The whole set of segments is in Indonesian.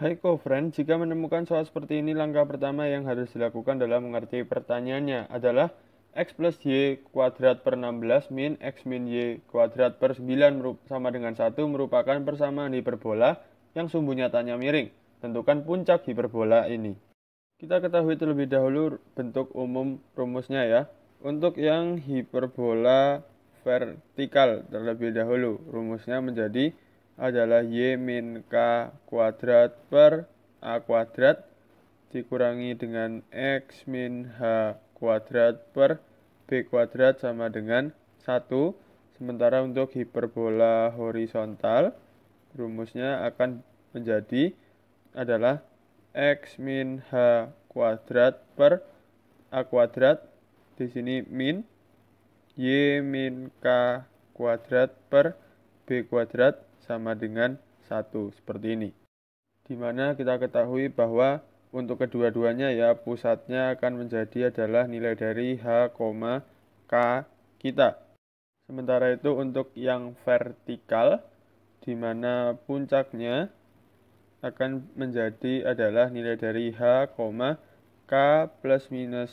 Hai Kofren, jika menemukan soal seperti ini langkah pertama yang harus dilakukan dalam mengerti pertanyaannya adalah X plus Y kuadrat per 16 min X min Y kuadrat per 9 sama dengan 1 merupakan persamaan hiperbola yang sumbu nyatanya miring. Tentukan puncak hiperbola ini. Kita ketahui terlebih dahulu bentuk umum rumusnya ya. Untuk yang hiperbola vertikal terlebih dahulu rumusnya menjadi adalah Y min K kuadrat per A kuadrat dikurangi dengan X min H kuadrat per B kuadrat sama dengan 1. Sementara untuk hiperbola horizontal, rumusnya akan menjadi adalah X min H kuadrat per A kuadrat. Di sini min Y min K kuadrat per B kuadrat sama dengan 1 seperti ini. Di mana kita ketahui bahwa untuk kedua-duanya ya pusatnya akan menjadi adalah nilai dari H, K kita. Sementara itu untuk yang vertikal di mana puncaknya akan menjadi adalah nilai dari H, K plus minus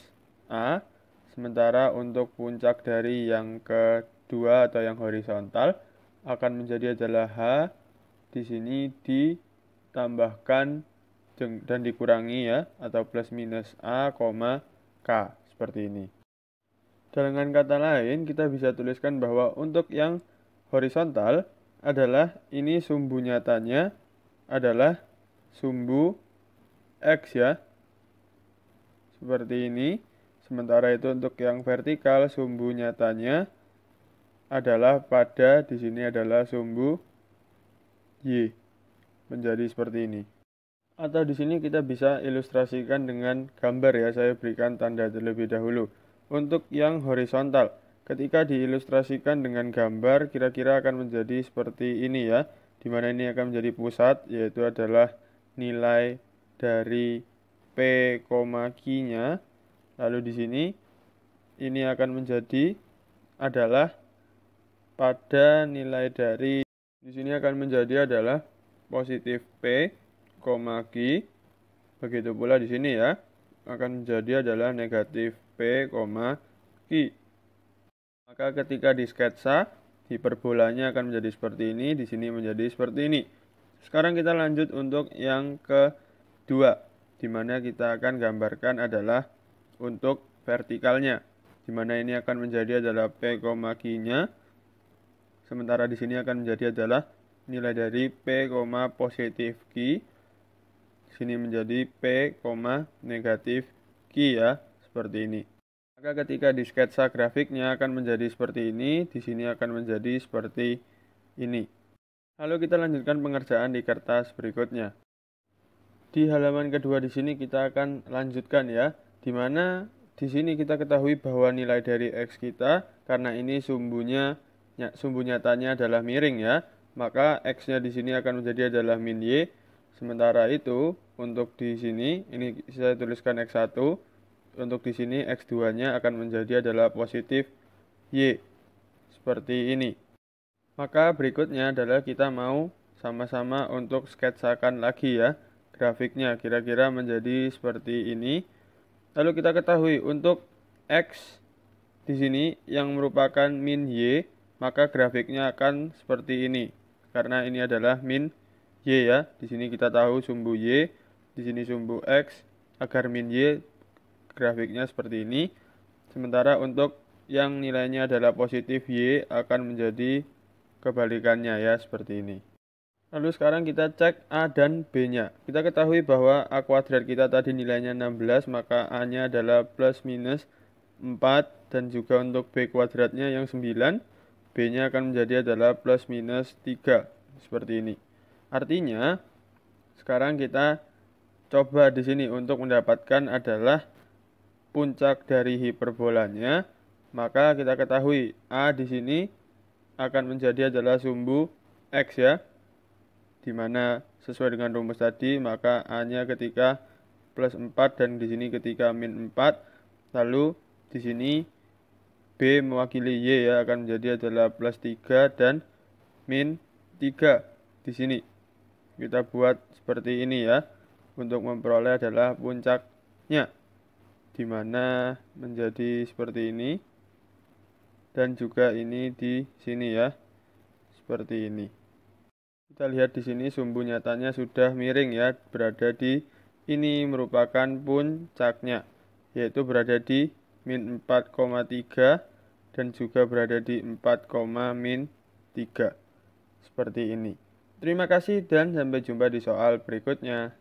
A. Sementara untuk puncak dari yang kedua atau yang horizontal akan menjadi adalah H. Di sini ditambahkan dan dikurangi ya, atau plus minus A, K, seperti ini. Dengan kata lain, kita bisa tuliskan bahwa untuk yang horizontal adalah ini sumbu nyatanya adalah sumbu X ya. Seperti ini. Sementara itu untuk yang vertikal sumbu nyatanya adalah pada di sini adalah sumbu y menjadi seperti ini. Atau di sini kita bisa ilustrasikan dengan gambar ya, saya berikan tanda terlebih dahulu. Untuk yang horizontal, ketika diilustrasikan dengan gambar kira-kira akan menjadi seperti ini ya, di mana ini akan menjadi pusat yaitu adalah nilai dari P, Q-nya. Lalu di sini ini akan menjadi adalah pada nilai dari di sini akan menjadi adalah positif P, Q. Begitu pula di sini ya, akan menjadi adalah negatif P, Q. Maka ketika di sketsa, hiperbolanya akan menjadi seperti ini, di sini menjadi seperti ini. Sekarang kita lanjut untuk yang kedua, di mana kita akan gambarkan adalah untuk vertikalnya, di mana ini akan menjadi adalah P, Q-nya, Sementara di sini akan menjadi adalah nilai dari P, positif Q. Sini menjadi P, negatif Q ya, seperti ini. Maka ketika di sketsa grafiknya akan menjadi seperti ini, di sini akan menjadi seperti ini. Lalu kita lanjutkan pengerjaan di kertas berikutnya. Di halaman kedua di sini kita akan lanjutkan ya, di mana di sini kita ketahui bahwa nilai dari X kita karena ini sumbunya Ya, sumbu nyatanya adalah miring ya, maka X-nya di sini akan menjadi adalah min Y. Sementara itu, untuk di sini, ini saya tuliskan X1, untuk di sini X2-nya akan menjadi adalah positif Y, seperti ini. Maka berikutnya adalah kita mau sama-sama untuk sketsakan lagi ya grafiknya, kira-kira menjadi seperti ini. Lalu kita ketahui untuk X di sini yang merupakan min Y, maka grafiknya akan seperti ini. Karena ini adalah min y ya. Di sini kita tahu sumbu y, di sini sumbu x agar min y grafiknya seperti ini. Sementara untuk yang nilainya adalah positif y akan menjadi kebalikannya ya seperti ini. Lalu sekarang kita cek A dan B-nya. Kita ketahui bahwa A kuadrat kita tadi nilainya 16, maka A-nya adalah plus minus 4 dan juga untuk B kuadratnya yang 9 B-nya akan menjadi adalah plus minus 3. Seperti ini. Artinya, sekarang kita coba di sini untuk mendapatkan adalah puncak dari hiperbolanya. Maka kita ketahui A di sini akan menjadi adalah sumbu X ya. Dimana sesuai dengan rumus tadi, maka A-nya ketika plus 4 dan di sini ketika min 4. Lalu di sini B mewakili Y ya akan menjadi adalah plus 3 dan min 3 di sini. Kita buat seperti ini ya untuk memperoleh adalah puncaknya di mana menjadi seperti ini dan juga ini di sini ya seperti ini. Kita lihat di sini sumbu nyatanya sudah miring ya berada di ini merupakan puncaknya yaitu berada di min 4,3 dan juga berada di 4, min 3 seperti ini. Terima kasih dan sampai jumpa di soal berikutnya.